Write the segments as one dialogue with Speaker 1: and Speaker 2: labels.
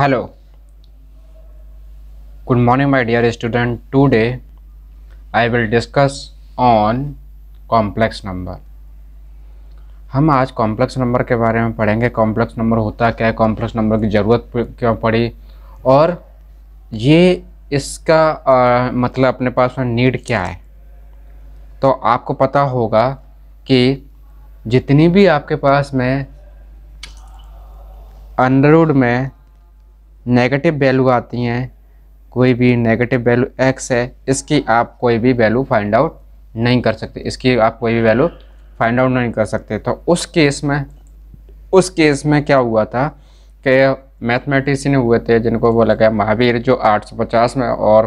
Speaker 1: hello good morning my dear student today I will discuss on complex number हम आज complex number के बारे में पढ़ेंगे कॉम्प्लेक्स नंबर होता क्या है कॉम्प्लेक्स नंबर की ज़रूरत क्यों पड़ी और ये इसका आ, मतलब अपने पास में नीड क्या है तो आपको पता होगा कि जितनी भी आपके पास में अंडरवुड में नेगेटिव वैल्यू आती हैं कोई भी नेगेटिव वैल्यू एक्स है इसकी आप कोई भी वैल्यू फाइंड आउट नहीं कर सकते इसकी आप कोई भी वैल्यू फाइंड आउट नहीं कर सकते तो उस केस में उस केस में क्या हुआ था कि मैथमेटिशियन हुए थे जिनको बोला गया महावीर जो 850 में और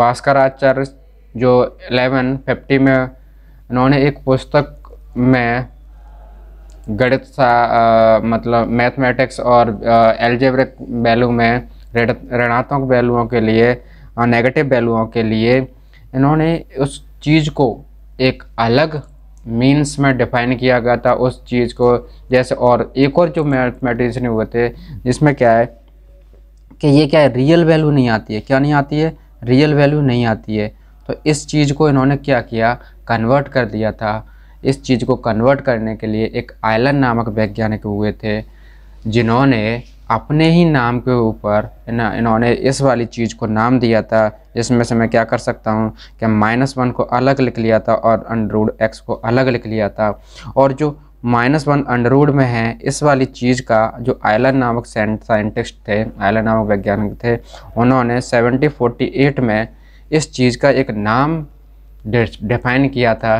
Speaker 1: भास्कराचार्य जो 1150 में उन्होंने एक पुस्तक में गणित सा मतलब मैथमेटिक्स और एल्जेब्रिक वैल्यू में ऋणात्मक वैल्यूओं के लिए और नेगेटिव वैल्यूओं के लिए इन्होंने उस चीज़ को एक अलग मीन्स में डिफाइन किया गया था उस चीज़ को जैसे और एक और जो मैथमेटिशियन हुए थे जिसमें क्या है कि ये क्या है रियल वैल्यू नहीं आती है क्या नहीं आती है रियल वैल्यू नहीं आती है तो इस चीज़ को इन्होंने क्या किया कन्वर्ट कर दिया था इस चीज़ को कन्वर्ट करने के लिए एक आयलन नामक वैज्ञानिक हुए थे जिन्होंने अपने ही नाम के ऊपर ना इन्होंने इस वाली चीज़ को नाम दिया था जिसमें से मैं क्या कर सकता हूँ कि माइनस वन को अलग लिख लिया था और अंडरूड एक्स को अलग लिख लिया था और जो माइनस वन अंडरूड में है इस वाली चीज़ का जो आयलन नामक साइंटिस्ट थे आयलन नामक वैज्ञानिक थे उन्होंने सेवनटीन फोर्टी एट में इस चीज़ का एक नाम डिफाइन किया था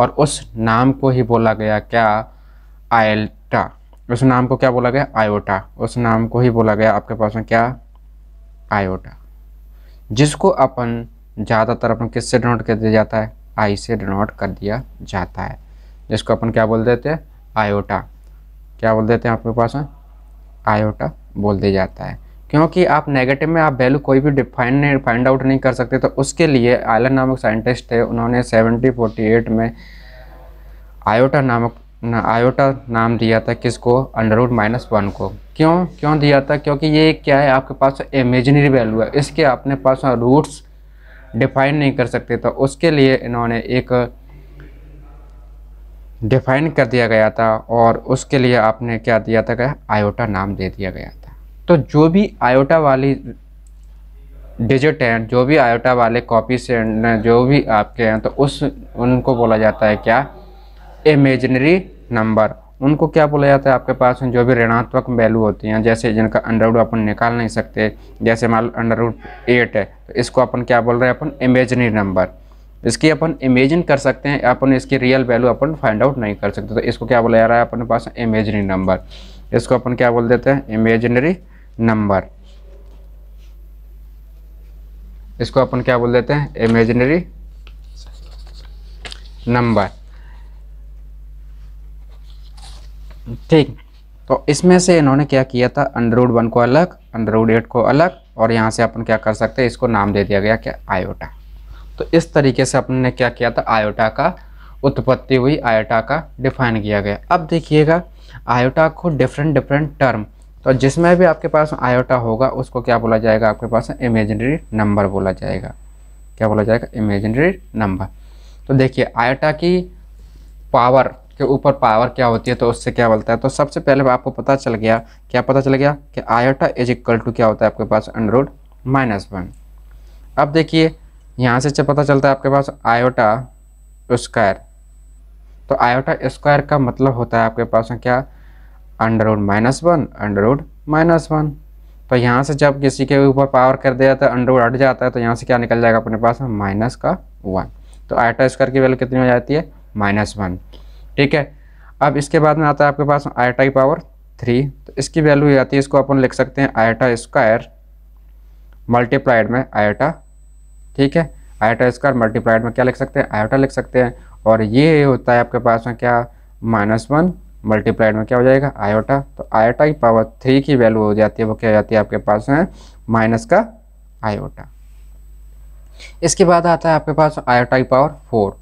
Speaker 1: और उस नाम को ही बोला गया क्या आयल्टा उस नाम को क्या बोला गया आयोटा उस नाम को ही बोला गया आपके पास में क्या आयोटा जिसको अपन ज़्यादातर अपन किससे डिनोट कर दिया जाता है आई से डिनोट कर दिया जाता है जिसको अपन क्या बोल देते हैं आयोटा क्या बोल देते हैं आपके पास में आयोटा बोल दिया जाता है क्योंकि आप नेगेटिव में आप वैल्यू कोई भी डिफाइन नहीं फाइंड आउट नहीं कर सकते तो उसके लिए आयलन नामक साइंटिस्ट थे उन्होंने एट में आयोटा नामक ना आयोटा नाम दिया था किसको अंडर रूट माइनस वन को क्यों क्यों दिया था क्योंकि ये क्या है आपके पास इमेजनरी वैल्यू है इसके अपने पास रूट्स डिफाइन नहीं कर सकते तो उसके लिए इन्होंने एक डिफाइन कर दिया गया था और उसके लिए आपने क्या दिया था क्या आयोटा नाम दे दिया गया था तो जो भी आयोटा वाली डिजिट हैं जो भी आयोटा वाले कॉपी से जो भी आपके हैं तो उस उनको बोला जाता है क्या इमेजनरी नंबर उनको क्या बोला जाता है आपके पास जो भी ऋणात्मक वैल्यू होती हैं जैसे जिनका अंडर रूट अपन निकाल नहीं सकते जैसे मान लो अंडर रूट एट है तो इसको अपन क्या बोल रहे हैं अपन इमेजनरी नंबर इसकी अपन इमेजिन कर सकते हैं अपन इसकी रियल वैल्यू अपन फाइंड आउट नहीं कर सकते तो इसको क्या बोला जा रहा है अपने पास इमेजनरी नंबर इसको अपन क्या बोल देते हैं इमेजनरी नंबर इसको अपन क्या बोल देते हैं इमेजनरी नंबर ठीक तो इसमें से इन्होंने क्या किया था अंडर रूट वन को अलग अंडर रूट एट को अलग और यहाँ से अपन क्या कर सकते हैं इसको नाम दे दिया गया क्या आयोटा तो इस तरीके से अपन ने क्या किया था आयोटा का उत्पत्ति हुई आयोटा का डिफाइन किया गया अब देखिएगा आयोटा को डिफरेंट डिफरेंट टर्म तो जिसमें भी आपके पास आयोटा होगा उसको क्या बोला जाएगा आपके पास इमेजनरी नंबर बोला जाएगा क्या बोला जाएगा इमेजनरी नंबर तो देखिए आयोटा की पावर के ऊपर पावर क्या होती है तो उससे क्या बोलता है तो सबसे पहले आपको पता चल गया क्या पता चल गया कि आयोटा इज इक्वल टू क्या होता है आपके पास अंडर रूट माइनस वन अब देखिए यहाँ से पता चलता है आपके पास आयोटा स्क्वायर तो आयोटा स्क्वायर का मतलब होता है आपके पास क्या under root minus one under root minus one तो यहाँ से जब किसी के ऊपर पावर कर दिया जाता है अंडर रूट हट जाता है तो यहाँ से क्या निकल जाएगा अपने पास माइनस का वन तो आयोटा स्क्वायर की वैल्यू कितनी हो जाती है माइनस वन ठीक है अब इसके बाद में आता है आपके पास आयटा की पावर थ्री तो इसकी वैल्यू ये आती है इसको अपन लिख सकते हैं आयटा स्क्वायर मल्टीप्लाइड में आयटा ठीक है आयटा स्क्वायर मल्टीप्लाइड में क्या लिख सकते हैं आयटा लिख सकते हैं और ये होता है आपके पास में क्या माइनस वन मल्टीप्लाइड में क्या हो जाएगा आयोटा तो आयोटा की पावर थ्री की वैल्यू हो जाती है वो क्या हो जाती है आपके पास में माइनस का आयोटा इसके बाद आता है आपके पास आयोटा की पावर फोर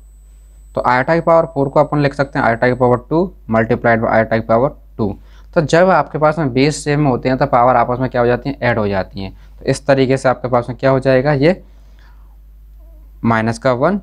Speaker 1: तो आयटा की पावर फोर को अपन लिख सकते हैं आयटा की power two multiplied by iota की पावर टू तो जब आपके पास में बेस सेम होते हैं तो पावर आपस में क्या हो जाती है ऐड हो जाती हैं तो इस तरीके से आपके पास में क्या हो जाएगा ये माइनस का वन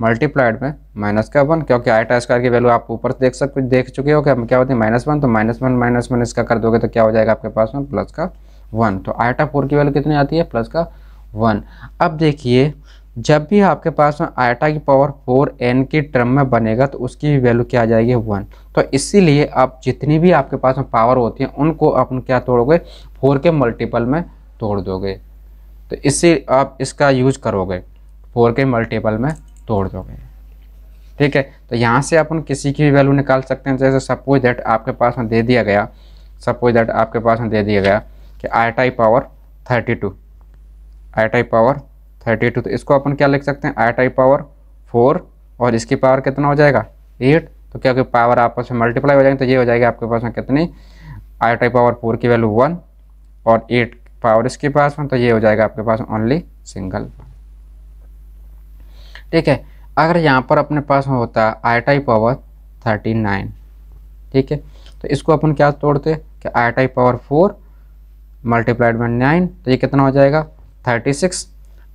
Speaker 1: मल्टीप्लाइड में माइनस का वन क्योंकि आयटा स्क्वायर की वैल्यू आप ऊपर देख सकते देख चुके हो कि हम क्या होते हैं माइनस वन तो माइनस वन माइनस वन इसका कर दोगे तो क्या हो जाएगा आपके पास में प्लस का वन तो आयटा फोर की वैल्यू कितनी आती है प्लस का वन अब देखिए जब भी आपके पास में आयटा की पावर फोर एन के टर्म में बनेगा तो उसकी वैल्यू क्या आ जाएगी वन तो इसीलिए आप जितनी भी आपके पास में पावर होती है उनको आप क्या तोड़ोगे फोर के मल्टीपल में तोड़ दोगे तो इससे आप इसका यूज करोगे फोर के मल्टीपल में तोड़ दोगे ठीक है तो यहाँ से अपन किसी की भी वैल्यू निकाल सकते हैं जैसे सपोज डेट आपके पास में दे दिया गया सपोज डेट आपके पास में दे दिया गया कि iota power thirty two power thirty two तो इसको अपन क्या लिख सकते हैं आई टाई पावर फोर और इसकी पावर कितना हो जाएगा एट तो क्या क्योंकि पावर आपस में मल्टीप्लाई हो जाएंगे तो ये हो जाएगा आपके पास में कितनी आई टाई पावर फोर की वैल्यू वन और एट पावर इसके पास में तो ये हो जाएगा आपके पास ओनली सिंगल ठीक है अगर यहाँ पर अपने पास में होता है आई पावर थर्टी नाइन ठीक है तो इसको अपन क्या तोड़ते कि iota power four multiplied by nine तो ये कितना हो जाएगा थर्टी सिक्स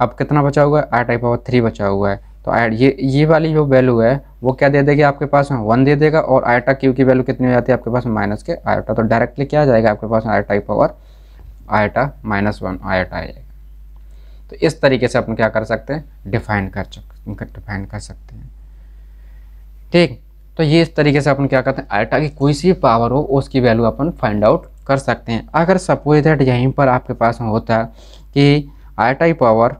Speaker 1: अब कितना बचा हुआ है आठ आई पावर थ्री बचा हुआ है तो आई ये ये वाली जो वैल्यू है वो क्या दे देगी आपके पास वन दे देगा और आयटा क्यू की वैल्यू कितनी हो जाती है आपके पास माइनस के आयटा तो डायरेक्टली क्या आ जाएगा आपके पास iota power iota minus one iota आ जाएगा तो इस तरीके से अपन क्या कर सकते हैं डिफाइन कर चक डिफाइन कर सकते हैं ठीक तो ये इस तरीके से अपन क्या करते हैं आयटा की कोई सी पावर हो उसकी वैल्यू अपन फाइंड आउट कर सकते हैं अगर सपोज दैट यहीं पर आपके पास होता कि आयटा की पावर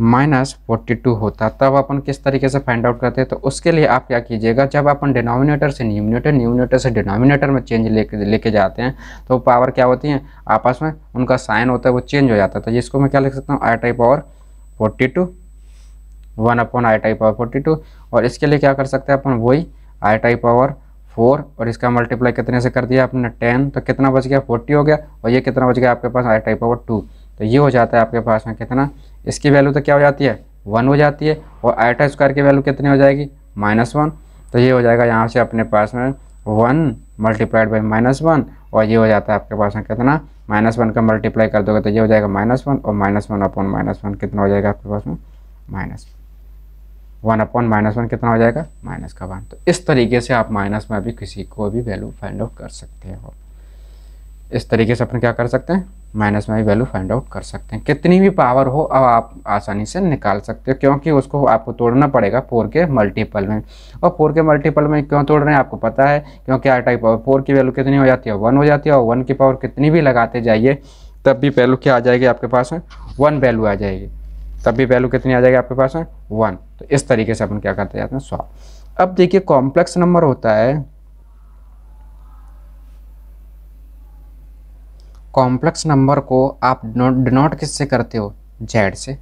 Speaker 1: माइनस फोर्टी टू होता तब अपन किस तरीके से फाइंड आउट करते हैं तो उसके लिए आप क्या कीजिएगा जब अपन डिनोमिनेटर से न्यूमिनेटर न्यूमिनेटर से डिनोमिनेटर में चेंज लेके लेके जाते हैं तो पावर क्या होती है आपस में उनका साइन होता है वो चेंज हो जाता है तो जिसको मैं क्या लिख सकता हूँ iota power forty two one upon iota power forty two और इसके लिए क्या कर सकते हैं अपन वही आई टाइप पावर फोर और इसका मल्टीप्लाई कितने से कर दिया आपने टेन तो कितना बच गया फोर्टी हो गया और ये कितना बच गया आपके पास आई टाइप पावर टू तो ये हो जाता है आपके पास में कितना इसकी वैल्यू तो क्या हो जाती है वन हो जाती है और आटा स्क्वायर की वैल्यू कितनी हो जाएगी माइनस वन तो ये हो जाएगा यहाँ से अपने पास में one multiplied by minus one और ये हो जाता है आपके पास में कितना माइनस वन का मल्टीप्लाई कर दोगे तो ये हो जाएगा माइनस वन और minus one upon minus one कितना हो जाएगा आपके पास में minus one upon minus one कितना हो जाएगा माइनस का वन तो इस तरीके से आप माइनस में अभी किसी को भी वैल्यू फाइंड आउट कर सकते हो इस तरीके से अपन क्या कर सकते हैं माइनस में वैल्यू फाइंड आउट कर सकते हैं कितनी भी पावर हो अब आप आसानी से निकाल सकते हो क्योंकि उसको आपको तोड़ना पड़ेगा फोर के मल्टीपल में और फोर के मल्टीपल में क्यों तोड़ रहे हैं आपको पता है क्योंकि आर टाइप पावर फोर की वैल्यू कितनी हो जाती है वन हो जाती है और वन की पावर कितनी भी लगाते जाइए तब भी वैल्यू क्या आ जाएगी आपके पास में वन वैल्यू आ जाएगी तब भी वैल्यू कितनी आ जाएगी आपके पास में वन तो इस तरीके से अपन क्या करते जाते हैं सॉल्व अब देखिए कॉम्प्लेक्स नंबर होता है कॉम्प्लेक्स नंबर को आप डिनोट किससे करते हो जेड से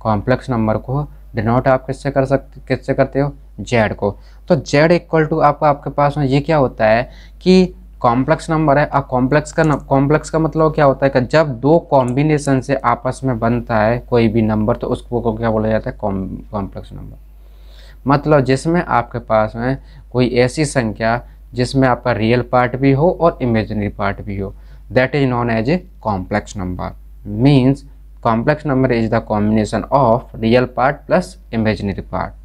Speaker 1: कॉम्प्लेक्स नंबर को डिनोट आप किससे कर सकते किससे करते हो जेड को तो जेड इक्वल टू आपका आपके पास में ये क्या होता है कि कॉम्प्लेक्स नंबर है और कॉम्प्लेक्स का कॉम्प्लेक्स का मतलब क्या होता है कि जब दो कॉम्बिनेशन से आपस में बनता है कोई भी नंबर तो उसको को क्या बोला जाता है कॉम्प्लेक्स नंबर मतलब जिसमें आपके पास में कोई ऐसी संख्या जिसमें आपका रियल पार्ट भी हो और इमेजनरी पार्ट भी हो that is known as a complex number means complex number is the combination of real part plus imaginary part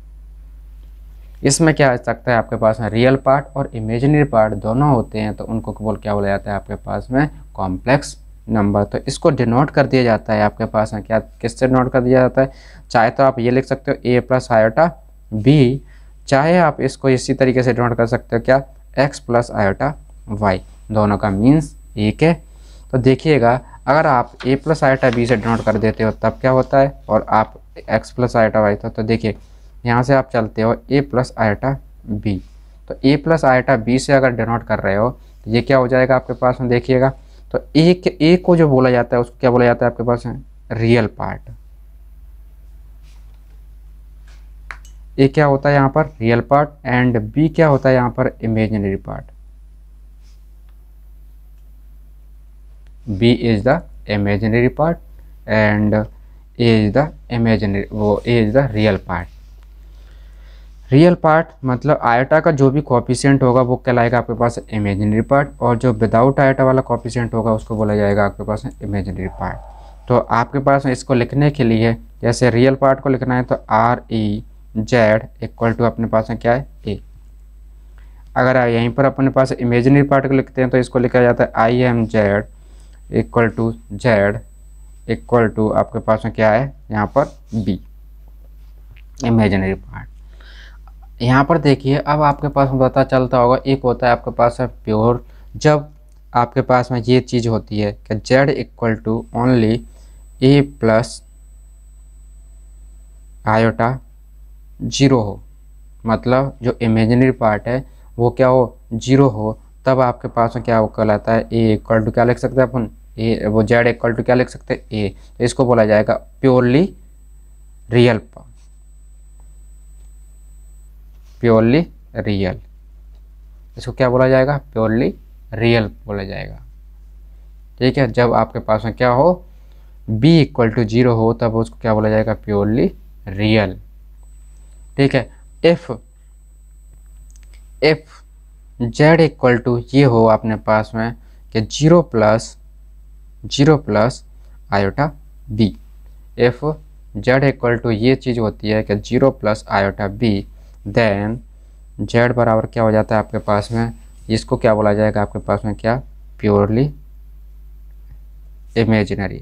Speaker 1: इसमें क्या आ सकता है आपके पास में रियल पार्ट और इमेजिनरी पार्ट दोनों होते हैं तो उनको बोल क्या बोला जाता है आपके पास में कॉम्प्लेक्स नंबर तो इसको डिनोट कर दिया जाता है आपके पास में क्या किससे डिनोट कर दिया जाता है चाहे तो आप ये लिख सकते हो ए प्लस आयोटा बी चाहे आप इसको इसी तरीके से डिनोट कर सकते हो क्या एक्स प्लस आयोटा वाई दोनों का मीन्स एक है तो देखिएगा अगर आप ए प्लस आइटा बी से डिनोट कर देते हो तब क्या होता है और आप एक्स प्लस आइटा वाई था तो देखिए यहाँ से आप चलते हो ए प्लस आइटा बी तो ए प्लस आइटा बी से अगर डिनोट कर रहे हो तो ये क्या हो जाएगा आपके पास में देखिएगा तो एक ए को जो बोला जाता है उसको क्या बोला जाता है आपके पास रियल पार्ट ए क्या होता है यहाँ पर रियल पार्ट एंड बी क्या होता है यहाँ पर imaginary part b is the imaginary part and a is the imaginary वो a is the real part real part मतलब आयटा का जो भी कॉपीसेंट होगा वो कहलाएगा आपके पास इमेजनरी पार्ट और जो विदाउट आयटा वाला कॉपीसेंट होगा उसको बोला जाएगा आपके पास इमेजनरी पार्ट तो आपके पास इसको लिखने के लिए जैसे रियल पार्ट को लिखना है तो R E Z equal to अपने पास क्या है ए अगर यहीं पर अपने पास इमेजनरी पार्ट को लिखते हैं तो इसको लिखा जाता है I M Z equal to Z equal to आपके पास में क्या है यहाँ पर बी इमेजनरी पार्ट यहाँ पर देखिए अब आपके पास में पता चलता होगा एक होता है आपके पास है प्योर जब आपके पास में ये चीज़ होती है कि Z equal to only a plus iota zero हो मतलब जो इमेजनरी पार्ट है वो क्या हो जीरो हो तब आपके पास में क्या कहलाता है ए इक्वल टू क्या लिख सकते हैं अपन ए वो जेड इक्वल टू क्या लिख सकते हैं ए तो इसको बोला जाएगा प्योरली रियल प्योरली रियल इसको क्या बोला जाएगा प्योरली रियल बोला जाएगा ठीक है जब आपके पास में क्या हो b इक्वल टू जीरो हो तब उसको क्या बोला जाएगा प्योरली रियल ठीक है F F Z equal to ये हो अपने पास में कि zero plus zero plus iota b if Z equal to ये चीज़ होती है कि zero plus iota b then Z बराबर क्या हो जाता है आपके पास में इसको क्या बोला जाएगा आपके पास में क्या प्योरली इमेजिनरी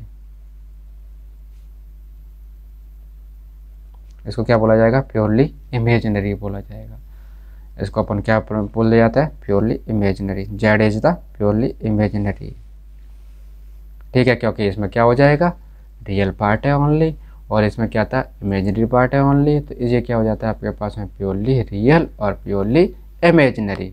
Speaker 1: इसको क्या बोला जाएगा प्योरली इमेजिनरी बोला जाएगा इसको अपन क्या बोल दिया जाता है purely imaginary Z is the purely imaginary ठीक है क्योंकि इसमें क्या हो जाएगा रियल पार्ट है ओनली और इसमें क्या था इमेजनरी पार्ट है ओनली तो ये क्या हो जाता है आपके पास में प्योरली रियल और प्योरली इमेजनरी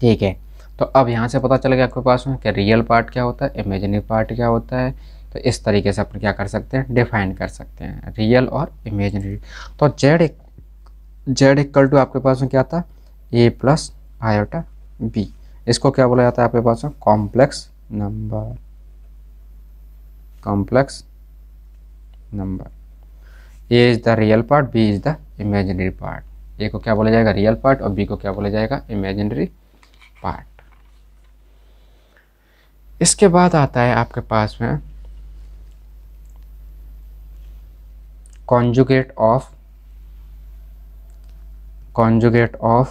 Speaker 1: ठीक है तो अब यहाँ से पता चल गया आपके पास में कि रियल पार्ट क्या होता है इमेजनरी पार्ट क्या होता है तो इस तरीके से अपन क्या कर सकते हैं डिफाइन कर सकते हैं रियल और इमेजनरी तो जेड जेड इक्वल टू आपके पास में क्या था ए प्लस आयोटा बी इसको क्या बोला जाता है आपके पास में complex number complex number a is the real part b is the imaginary part a को क्या बोला जाएगा रियल पार्ट और बी को क्या बोला जाएगा इमेजिनरी पार्ट इसके बाद आता है आपके पास में conjugate of conjugate of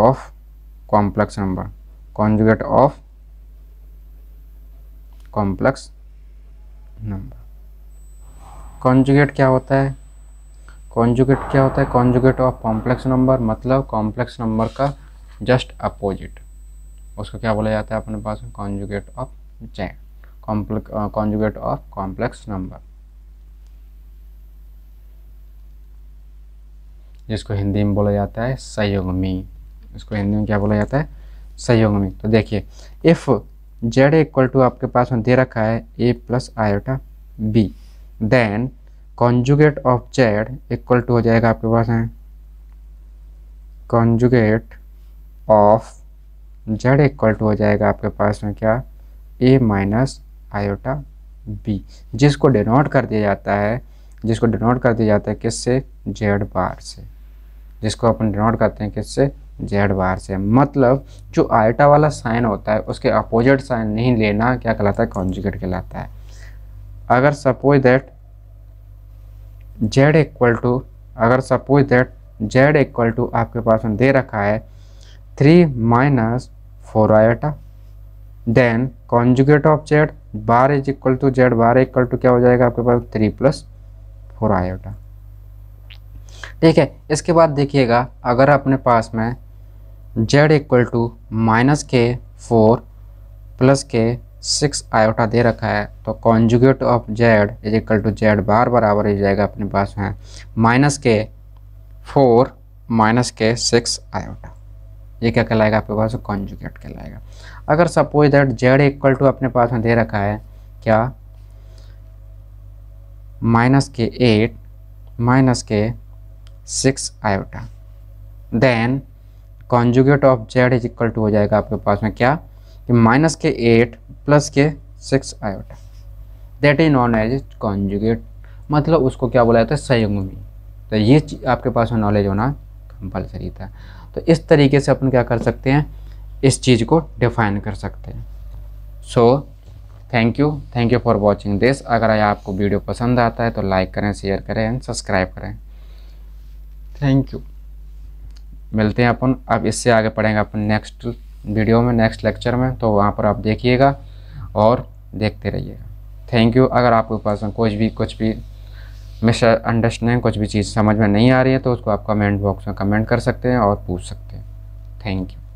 Speaker 1: of complex number conjugate of complex number conjugate क्या होता है कॉन्जुगेट क्या होता है कॉन्जुगेट ऑफ कॉम्प्लेक्स नंबर मतलब कॉम्प्लेक्स नंबर का जस्ट अपोजिट उसको क्या बोला जाता है अपने पास कॉन्जुगेट ऑफ चैन complex conjugate of complex number जिसको हिंदी में बोला जाता है सयोगमी इसको हिंदी में क्या बोला जाता है सयोगमी तो देखिए इफ़ जेड इक्वल टू आपके पास में दे रखा है a plus iota b then conjugate of Z equal to हो जाएगा आपके पास है conjugate of Z equal to हो जाएगा आपके पास में क्या ए माइनस आयोटा बी जिसको डिनोट कर दिया जाता है जिसको डिनोट कर दिया जाता है किससे जेड बार से जिसको अपन डिनोट करते हैं किससे जेड बार से मतलब जो आयटा वाला साइन होता है उसके अपोजिट साइन नहीं लेना क्या कहलाता है कॉन्जुगेट कहलाता है अगर suppose that Z equal to अगर suppose that Z equal to आपके पास में दे रखा है three minus four iota then conjugate of Z bar is equal to Z bar equal to क्या हो जाएगा आपके पास थ्री प्लस फोर आयोटा ठीक है इसके बाद देखिएगा अगर अपने पास में जेड इक्वल टू माइनस के फोर प्लस के सिक्स आयोटा दे रखा है तो conjugate of Z is equal to Z bar बराबर हो जाएगा अपने पास में माइनस के फोर माइनस के सिक्स आयोटा ये क्या कहलाएगा आपके पास कॉन्जुगेट कहलाएगा अगर suppose that Z equal to अपने पास में दे रखा है क्या माइनस के एट माइनस के six iota then conjugate of Z is equal to हो जाएगा आपके पास में क्या कि माइनस के एट प्लस के six iota that is non as conjugate मतलब उसको क्या बोला जाता है संयुग्मी तो ये आपके पास में नॉलेज होना कंपलसरी था तो इस तरीके से अपन क्या कर सकते हैं इस चीज़ को डिफाइन कर सकते हैं so thank you thank you for watching this अगर आपको वीडियो पसंद आता है तो लाइक करें शेयर करें एंड सब्सक्राइब करें थैंक यू मिलते हैं अपन अब इससे आगे पढ़ेंगे अपन नेक्स्ट वीडियो में नेक्स्ट लेक्चर में तो वहाँ पर आप देखिएगा और देखते रहिएगा थैंक यू अगर आपके पास कुछ भी कुछ भी मिस अंडरस्टैंडिंग कुछ भी चीज़ समझ में नहीं आ रही है तो उसको आप कमेंट बॉक्स में कमेंट कर सकते हैं और पूछ सकते हैं थैंक यू